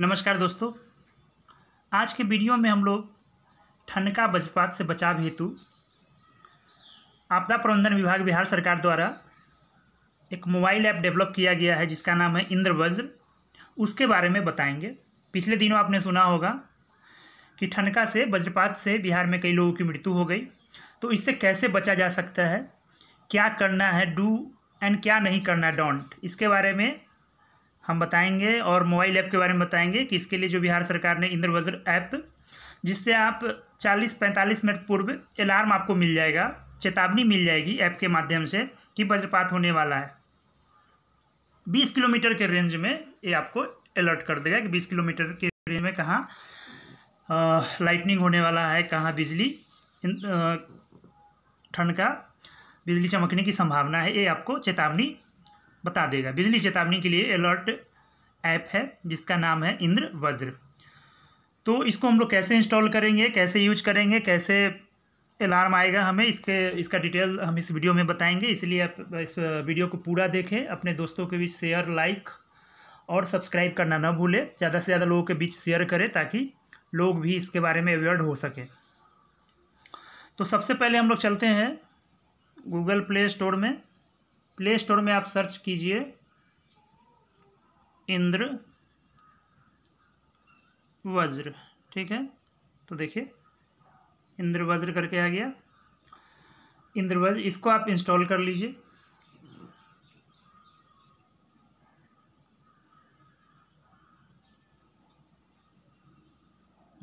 नमस्कार दोस्तों आज के वीडियो में हम लोग ठनका वज्रपात से बचाव हेतु आपदा प्रबंधन विभाग बिहार सरकार द्वारा एक मोबाइल ऐप डेवलप किया गया है जिसका नाम है इंद्र वज्र उसके बारे में बताएंगे पिछले दिनों आपने सुना होगा कि ठनका से वज्रपात से बिहार में कई लोगों की मृत्यु हो गई तो इससे कैसे बचा जा सकता है क्या करना है डू एंड क्या नहीं करना डोंट इसके बारे में हम बताएंगे और मोबाइल ऐप के बारे में बताएंगे कि इसके लिए जो बिहार सरकार ने इंद्र वज्र ऐप जिससे आप 40-45 मिनट पूर्व अलार्म आपको मिल जाएगा चेतावनी मिल जाएगी ऐप के माध्यम से कि वज्रपात होने वाला है 20 किलोमीटर के रेंज में ये आपको अलर्ट कर देगा कि 20 किलोमीटर के रेंज में कहाँ लाइटनिंग होने वाला है कहाँ बिजली ठंड का बिजली चमकने की संभावना है ये आपको चेतावनी बता देगा बिजली चेतावनी के लिए अलर्ट ऐप है जिसका नाम है इंद्र वज्र तो इसको हम लोग कैसे इंस्टॉल करेंगे कैसे यूज करेंगे कैसे अलार्म आएगा हमें इसके इसका डिटेल हम इस वीडियो में बताएंगे इसलिए आप इस वीडियो को पूरा देखें अपने दोस्तों के बीच शेयर लाइक और सब्सक्राइब करना ना भूलें ज़्यादा से ज़्यादा लोगों के बीच शेयर करें ताकि लोग भी इसके बारे में अवेयर हो सके तो सबसे पहले हम लोग चलते हैं गूगल प्ले स्टोर में प्ले स्टोर में आप सर्च कीजिए इंद्र वज्र ठीक है तो देखिए इंद्र वज्र करके आ गया इंद्र वज्र इसको आप इंस्टॉल कर लीजिए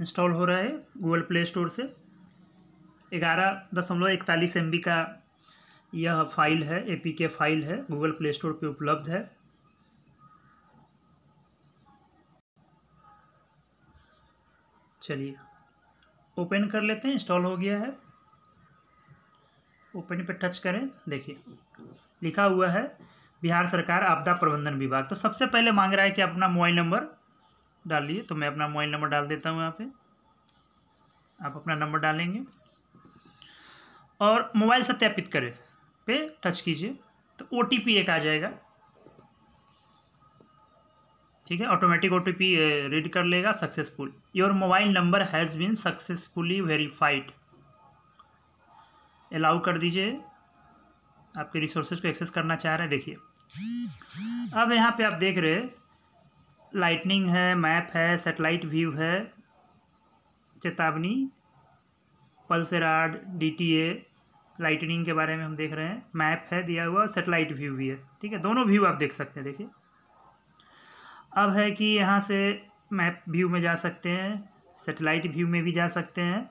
इंस्टॉल हो रहा है गूगल प्ले स्टोर से ग्यारह दशमलव इकतालीस एम का यह फाइल है एपीके फाइल है गूगल प्ले स्टोर पर उपलब्ध है चलिए ओपन कर लेते हैं इंस्टॉल हो गया है ओपन पे टच करें देखिए लिखा हुआ है बिहार सरकार आपदा प्रबंधन विभाग तो सबसे पहले मांग रहा है कि अपना मोबाइल नंबर डालिए तो मैं अपना मोबाइल नंबर डाल देता हूँ यहाँ पे आप अपना नंबर डालेंगे और मोबाइल सत्यापित करें पे टच कीजिए तो ओ एक आ जाएगा ठीक है ऑटोमेटिक ओ रीड कर लेगा successful your mobile number has been successfully verified allow कर दीजिए आपके रिसोर्सेज को एक्सेस करना चाह रहे हैं देखिए अब यहाँ पे आप देख रहे हैं लाइटनिंग है मैप है सेटेलाइट व्यू है चेतावनी पल्सराड डी टी ए लाइटनिंग के बारे में हम देख रहे हैं मैप है दिया हुआ सेटेलाइट व्यू भी है ठीक है दोनों व्यू आप देख सकते हैं देखिए अब है कि यहाँ से मैप व्यू में जा सकते हैं सेटेलाइट व्यू में भी जा सकते हैं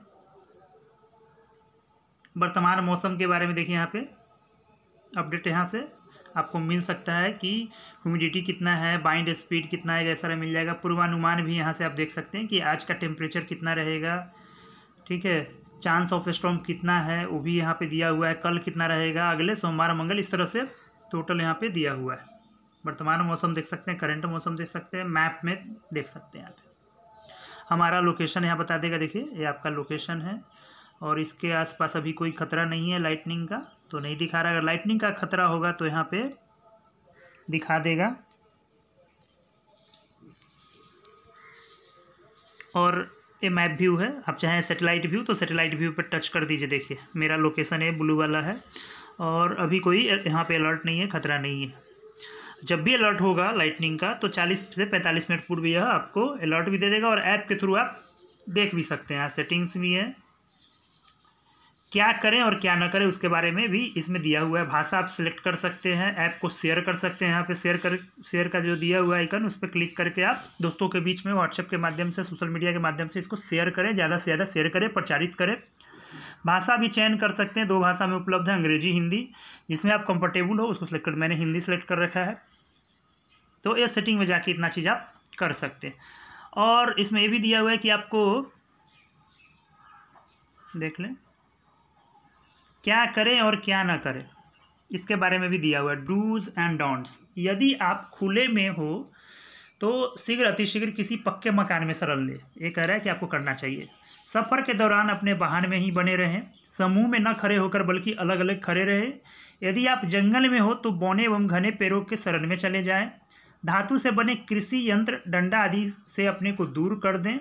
वर्तमान मौसम के बारे में देखिए यहाँ पे अपडेट यहाँ से आपको मिल सकता है कि ह्यूमिडिटी कितना है बाइंड स्पीड कितना है जैसा मिल जाएगा पूर्वानुमान भी यहाँ से आप देख सकते हैं कि आज का टेम्परेचर कितना रहेगा ठीक है चांस ऑफ स्टॉम कितना है वो भी यहाँ पे दिया हुआ है कल कितना रहेगा अगले सोमवार मंगल इस तरह से टोटल यहाँ पे दिया हुआ है वर्तमान मौसम देख सकते हैं करंट मौसम देख सकते हैं मैप में देख सकते हैं यहाँ हमारा लोकेशन यहाँ बता देगा देखिए ये आपका लोकेशन है और इसके आसपास अभी कोई खतरा नहीं है लाइटनिंग का तो नहीं दिखा रहा अगर लाइटनिंग का खतरा होगा तो यहाँ पे दिखा देगा और ये मैप व्यू है आप चाहें सेटेलाइट व्यू तो सेटेलाइट व्यू पर टच कर दीजिए देखिए मेरा लोकेशन है ब्लू वाला है और अभी कोई यहाँ पे अलर्ट नहीं है खतरा नहीं है जब भी अलर्ट होगा लाइटनिंग का तो 40 से 45 मिनट पूर्व यह आपको अलर्ट भी दे देगा और ऐप के थ्रू आप देख भी सकते हैं यहाँ सेटिंग्स भी हैं क्या करें और क्या ना करें उसके बारे में भी इसमें दिया हुआ है भाषा आप सिलेक्ट कर सकते हैं ऐप को शेयर कर सकते हैं यहाँ पे शेयर कर शेयर का जो दिया हुआ आइकन उस पर क्लिक करके आप दोस्तों के बीच में व्हाट्सएप के माध्यम से सोशल मीडिया के माध्यम से इसको शेयर करें ज़्यादा से ज़्यादा शेयर करें प्रचारित करें भाषा भी चयन कर सकते हैं दो भाषा में उपलब्ध है अंग्रेजी हिंदी जिसमें आप कंफर्टेबल हो उसको सिलेक्ट कर मैंने हिंदी सेलेक्ट कर रखा है तो ये सेटिंग में जाके इतना चीज़ आप कर सकते हैं और इसमें ये भी दिया हुआ है कि आपको देख लें क्या करें और क्या ना करें इसके बारे में भी दिया हुआ है डूज एंड डोंट्स यदि आप खुले में हो तो शीघ्र अतिशीघ्र किसी पक्के मकान में सरल ले ये कह रहा है कि आपको करना चाहिए सफ़र के दौरान अपने वाहन में ही बने रहें समूह में न खड़े होकर बल्कि अलग अलग खड़े रहें यदि आप जंगल में हो तो बौने एवं घने पेड़ों के शरण में चले जाएं धातु से बने कृषि यंत्र डंडा आदि से अपने को दूर कर दें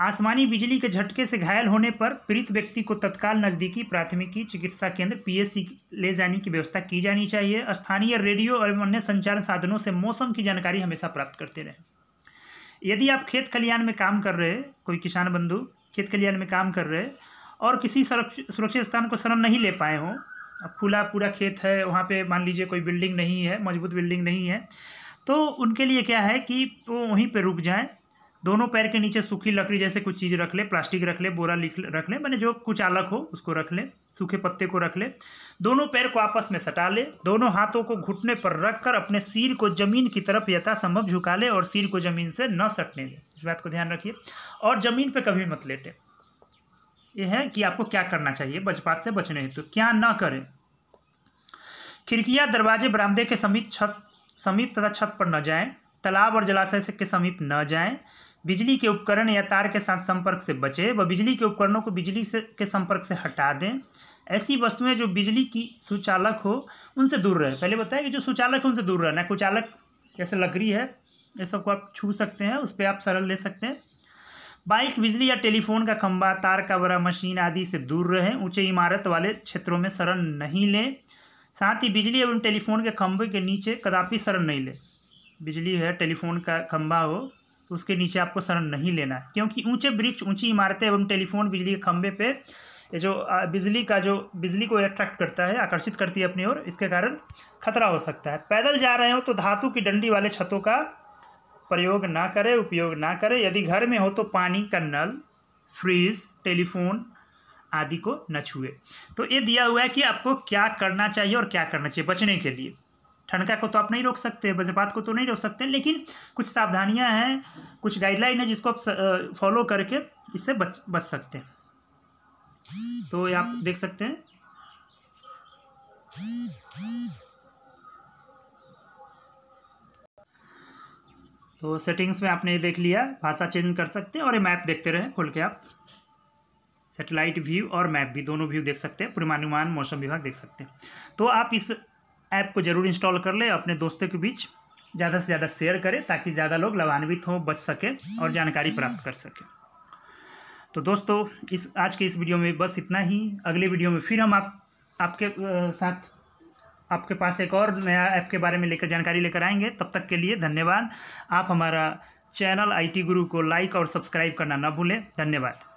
आसमानी बिजली के झटके से घायल होने पर पीड़ित व्यक्ति को तत्काल नज़दीकी प्राथमिकी चिकित्सा केंद्र पीएससी ले जाने की व्यवस्था की जानी चाहिए स्थानीय रेडियो और अन्य संचार साधनों से मौसम की जानकारी हमेशा प्राप्त करते रहें यदि आप खेत खलियान में काम कर रहे कोई किसान बंधु खेत खलियान में काम कर रहे और किसी सुरक्षित स्थान को शरण नहीं ले पाए हों खुला पूरा खेत है वहाँ पर मान लीजिए कोई बिल्डिंग नहीं है मजबूत बिल्डिंग नहीं है तो उनके लिए क्या है कि वो वहीं पर रुक जाएँ दोनों पैर के नीचे सूखी लकड़ी जैसे कुछ चीज़ रख लें प्लास्टिक रख लें बोरा लिख रख लें मैंने जो कुछ अलग हो उसको रख लें सूखे पत्ते को रख लें दोनों पैर को आपस में सटा लें दोनों हाथों को घुटने पर रख कर अपने सिर को ज़मीन की तरफ यथासंभव झुका लें और सिर को ज़मीन से न सटने ले इस बात को ध्यान रखिए और ज़मीन पर कभी मत लेटे ये है कि आपको क्या करना चाहिए बजपात से बचने हेतु तो क्या ना करें खिड़कियाँ दरवाजे बरामदे के समीप छत समीप तथा छत पर न जाएं तालाब और जलाशय के समीप न जाएं बिजली के उपकरण या तार के साथ संपर्क से बचें व बिजली के उपकरणों को बिजली से के संपर्क से हटा दें ऐसी वस्तुएं जो बिजली की सुचालक हो उनसे दूर रहें पहले बताएं कि जो सुचालक है उनसे दूर रहना कुचालक जैसे लकड़ी है ये सबको आप छू सकते हैं उस पर आप सरल ले सकते हैं बाइक बिजली या टेलीफोन का खंबा तार का बड़ा मशीन आदि से दूर रहें ऊँचे इमारत वाले क्षेत्रों में शरण नहीं लें साथ ही बिजली एवं टेलीफोन के खंभे के नीचे कदापि शरण नहीं लें बिजली है टेलीफोन का खंभा हो तो उसके नीचे आपको शरण नहीं लेना है क्योंकि ऊंचे वृक्ष ऊंची इमारतें एवं टेलीफोन बिजली के खंभे पे ये जो बिजली का जो बिजली को अट्रैक्ट करता है आकर्षित करती है अपनी ओर इसके कारण खतरा हो सकता है पैदल जा रहे हो तो धातु की डंडी वाले छतों का प्रयोग ना करें उपयोग ना करें यदि घर में हो तो पानी का नल फ्रीज टेलीफोन आदि को न छुए तो ये दिया हुआ है कि आपको क्या करना चाहिए और क्या करना चाहिए बचने के लिए ठनका को तो आप नहीं रोक सकते वज्रपात को तो नहीं रोक सकते लेकिन कुछ सावधानियां हैं कुछ गाइडलाइन है जिसको आप फॉलो करके इससे बच बच सकते हैं तो ये आप देख सकते हैं तो सेटिंग्स में आपने ये देख लिया भाषा चेंज कर सकते हैं और ये मैप देखते रहें खोल के आप सेटेलाइट व्यू और मैप भी दोनों व्यू देख सकते हैं पूर्वानुमान मौसम विभाग देख सकते हैं तो आप इस ऐप को ज़रूर इंस्टॉल कर ले अपने दोस्तों के बीच ज़्यादा से ज़्यादा शेयर करें ताकि ज़्यादा लोग लाभान्वित हों बच सकें और जानकारी प्राप्त कर सकें तो दोस्तों इस आज के इस वीडियो में बस इतना ही अगले वीडियो में फिर हम आप आपके साथ आपके पास एक और नया ऐप के बारे में लेकर जानकारी लेकर आएंगे तब तक के लिए धन्यवाद आप हमारा चैनल आईटी गुरु को लाइक और सब्सक्राइब करना ना भूलें धन्यवाद